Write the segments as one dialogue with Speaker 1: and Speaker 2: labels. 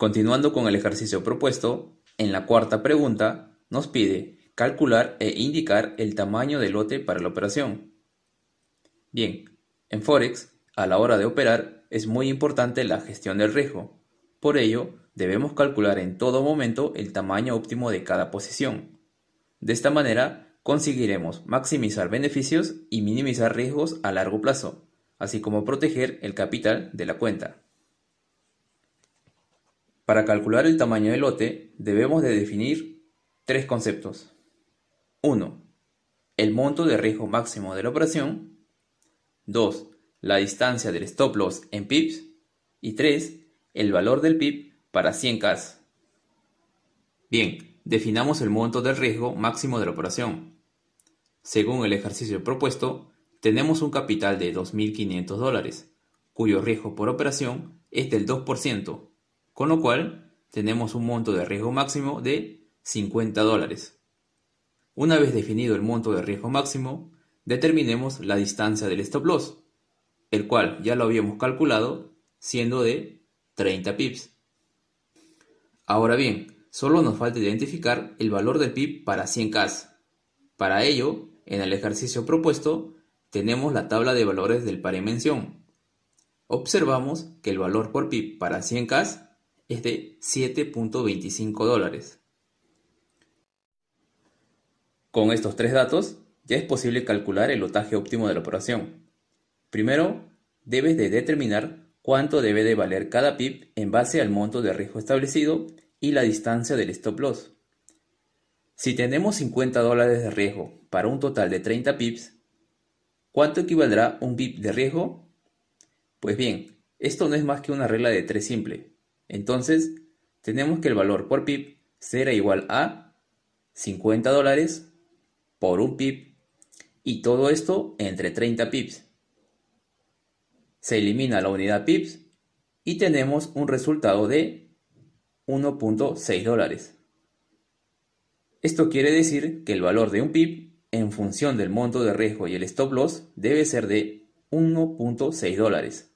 Speaker 1: Continuando con el ejercicio propuesto, en la cuarta pregunta nos pide calcular e indicar el tamaño del lote para la operación. Bien, en Forex, a la hora de operar, es muy importante la gestión del riesgo. Por ello, debemos calcular en todo momento el tamaño óptimo de cada posición. De esta manera, conseguiremos maximizar beneficios y minimizar riesgos a largo plazo, así como proteger el capital de la cuenta. Para calcular el tamaño del lote debemos de definir tres conceptos. 1. El monto de riesgo máximo de la operación. 2. La distancia del stop loss en pips. Y 3. El valor del pip para 100 cas. Bien, definamos el monto del riesgo máximo de la operación. Según el ejercicio propuesto, tenemos un capital de 2.500 dólares, cuyo riesgo por operación es del 2% con lo cual tenemos un monto de riesgo máximo de 50 dólares. Una vez definido el monto de riesgo máximo, determinemos la distancia del stop loss, el cual ya lo habíamos calculado siendo de 30 pips. Ahora bien, solo nos falta identificar el valor del pip para 100K. Para ello, en el ejercicio propuesto, tenemos la tabla de valores del par mención. Observamos que el valor por pip para 100K es de 7.25 dólares. Con estos tres datos, ya es posible calcular el lotaje óptimo de la operación. Primero, debes de determinar cuánto debe de valer cada pip en base al monto de riesgo establecido y la distancia del stop loss. Si tenemos 50 dólares de riesgo para un total de 30 pips, ¿cuánto equivaldrá un pip de riesgo? Pues bien, esto no es más que una regla de tres simple. Entonces, tenemos que el valor por pip será igual a 50 dólares por un pip y todo esto entre 30 pips. Se elimina la unidad pips y tenemos un resultado de 1.6 dólares. Esto quiere decir que el valor de un pip en función del monto de riesgo y el stop loss debe ser de 1.6 dólares.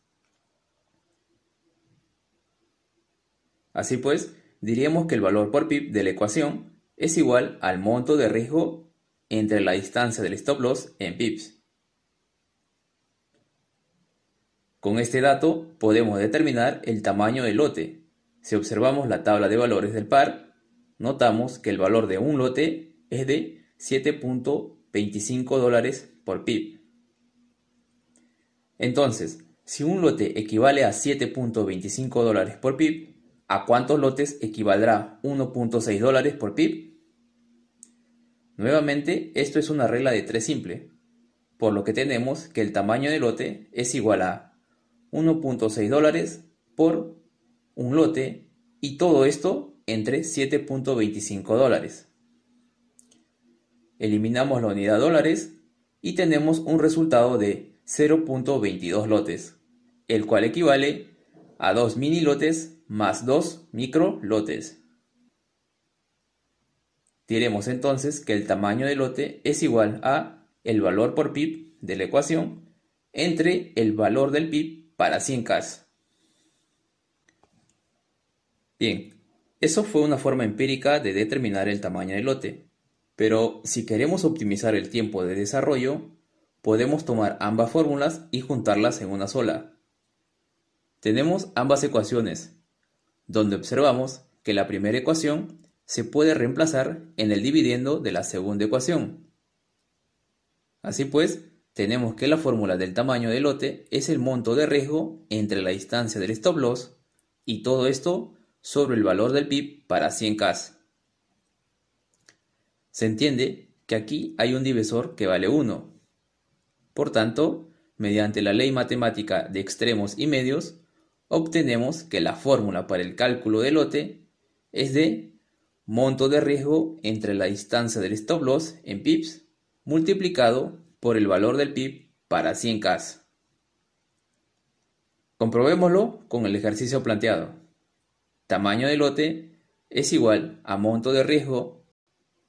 Speaker 1: Así pues, diríamos que el valor por pip de la ecuación es igual al monto de riesgo entre la distancia del stop loss en pips. Con este dato podemos determinar el tamaño del lote. Si observamos la tabla de valores del par, notamos que el valor de un lote es de 7.25 dólares por pip. Entonces, si un lote equivale a 7.25 dólares por pip, ¿A cuántos lotes equivaldrá 1.6 dólares por pip? Nuevamente, esto es una regla de 3 simple, por lo que tenemos que el tamaño del lote es igual a 1.6 dólares por un lote y todo esto entre 7.25 dólares. Eliminamos la unidad dólares y tenemos un resultado de 0.22 lotes, el cual equivale a 2 mini lotes más 2 micro lotes. Diremos entonces que el tamaño del lote es igual a el valor por pip de la ecuación entre el valor del pip para 100 k Bien, eso fue una forma empírica de determinar el tamaño del lote, pero si queremos optimizar el tiempo de desarrollo, podemos tomar ambas fórmulas y juntarlas en una sola. Tenemos ambas ecuaciones, donde observamos que la primera ecuación se puede reemplazar en el dividendo de la segunda ecuación. Así pues, tenemos que la fórmula del tamaño del lote es el monto de riesgo entre la distancia del stop loss y todo esto sobre el valor del PIB para 100K. Se entiende que aquí hay un divisor que vale 1. Por tanto, mediante la ley matemática de extremos y medios, obtenemos que la fórmula para el cálculo del lote es de monto de riesgo entre la distancia del stop loss en pips multiplicado por el valor del pip para 100K. Comprobémoslo con el ejercicio planteado. Tamaño del lote es igual a monto de riesgo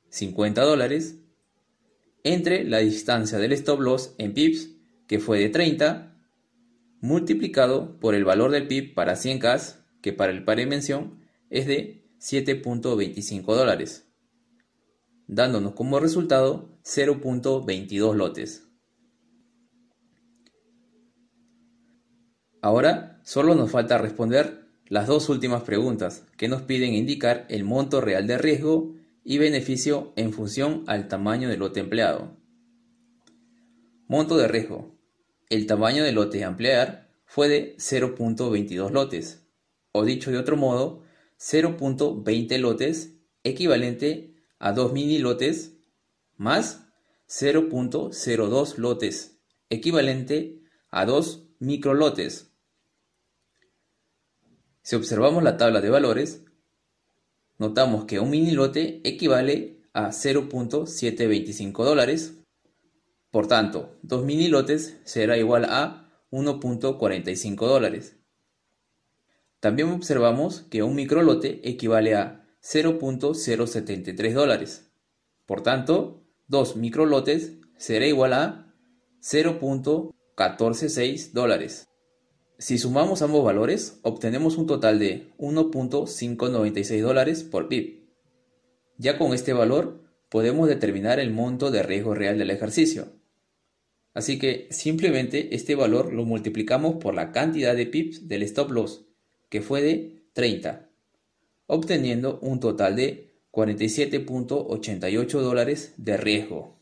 Speaker 1: 50 dólares entre la distancia del stop loss en pips que fue de 30 multiplicado por el valor del PIB para 100 CAS, que para el par de mención es de 7.25 dólares, dándonos como resultado 0.22 lotes. Ahora solo nos falta responder las dos últimas preguntas que nos piden indicar el monto real de riesgo y beneficio en función al tamaño del lote empleado. Monto de riesgo el tamaño de lote a ampliar fue de 0.22 lotes, o dicho de otro modo, 0.20 lotes equivalente a 2 mini lotes más 0.02 lotes equivalente a 2 lotes. Si observamos la tabla de valores, notamos que un mini lote equivale a 0.725 dólares por tanto, mini lotes será igual a 1.45 dólares. También observamos que un microlote equivale a 0.073 dólares. Por tanto, 2 microlotes será igual a 0.146 dólares. Si sumamos ambos valores, obtenemos un total de 1.596 dólares por PIB. Ya con este valor, podemos determinar el monto de riesgo real del ejercicio, Así que simplemente este valor lo multiplicamos por la cantidad de pips del stop loss, que fue de 30, obteniendo un total de 47.88 dólares de riesgo.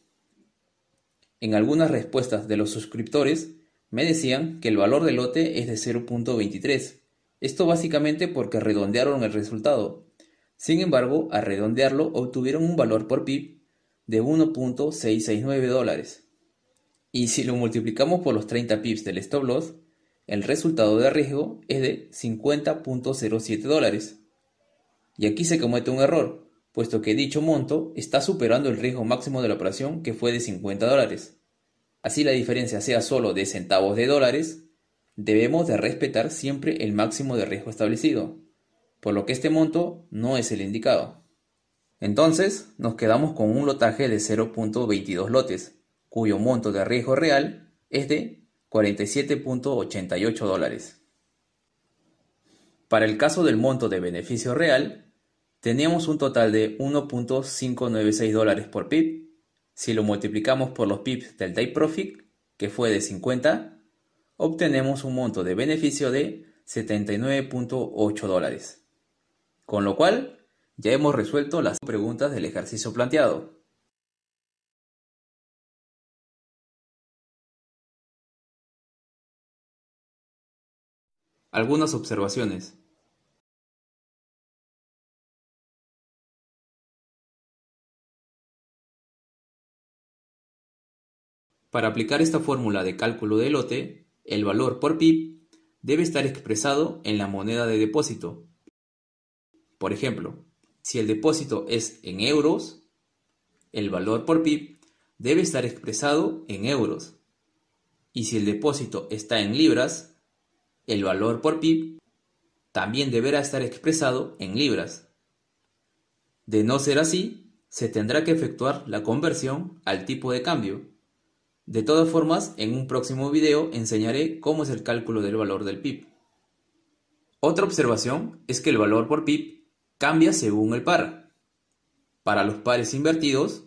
Speaker 1: En algunas respuestas de los suscriptores me decían que el valor del lote es de 0.23, esto básicamente porque redondearon el resultado. Sin embargo, al redondearlo obtuvieron un valor por pip de 1.669 dólares y si lo multiplicamos por los 30 pips del stop loss, el resultado de riesgo es de 50.07 dólares. Y aquí se comete un error, puesto que dicho monto está superando el riesgo máximo de la operación que fue de 50 dólares. Así la diferencia sea solo de centavos de dólares, debemos de respetar siempre el máximo de riesgo establecido, por lo que este monto no es el indicado. Entonces, nos quedamos con un lotaje de 0.22 lotes, cuyo monto de riesgo real es de 47.88 dólares. Para el caso del monto de beneficio real, tenemos un total de 1.596 dólares por PIB. Si lo multiplicamos por los PIB del Day Profit, que fue de 50, obtenemos un monto de beneficio de 79.8 dólares. Con lo cual, ya hemos resuelto las preguntas del ejercicio planteado. Algunas observaciones Para aplicar esta fórmula de cálculo de lote, el valor por PIB debe estar expresado en la moneda de depósito. Por ejemplo, si el depósito es en euros, el valor por PIB debe estar expresado en euros. Y si el depósito está en libras, el valor por pib también deberá estar expresado en libras. De no ser así, se tendrá que efectuar la conversión al tipo de cambio. De todas formas, en un próximo video enseñaré cómo es el cálculo del valor del PIB. Otra observación es que el valor por PIB cambia según el par. Para los pares invertidos,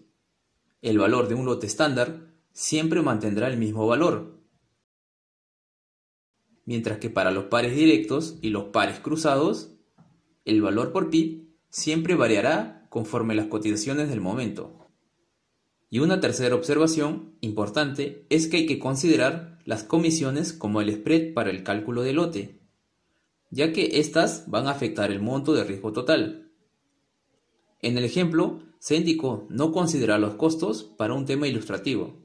Speaker 1: el valor de un lote estándar siempre mantendrá el mismo valor, mientras que para los pares directos y los pares cruzados, el valor por PIB siempre variará conforme las cotizaciones del momento. Y una tercera observación importante es que hay que considerar las comisiones como el spread para el cálculo del lote, ya que éstas van a afectar el monto de riesgo total. En el ejemplo, se indicó no considerar los costos para un tema ilustrativo,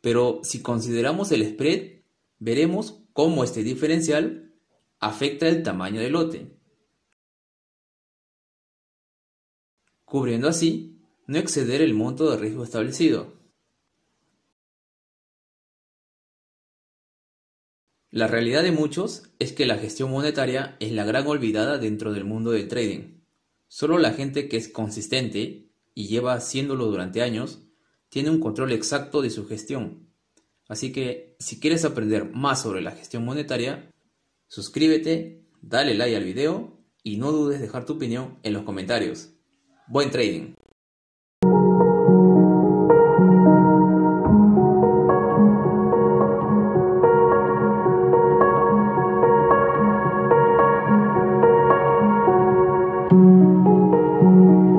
Speaker 1: pero si consideramos el spread, Veremos cómo este diferencial afecta el tamaño del lote, cubriendo así no exceder el monto de riesgo establecido. La realidad de muchos es que la gestión monetaria es la gran olvidada dentro del mundo del trading. Solo la gente que es consistente y lleva haciéndolo durante años tiene un control exacto de su gestión Así que si quieres aprender más sobre la gestión monetaria, suscríbete, dale like al video y no dudes dejar tu opinión en los comentarios. Buen trading.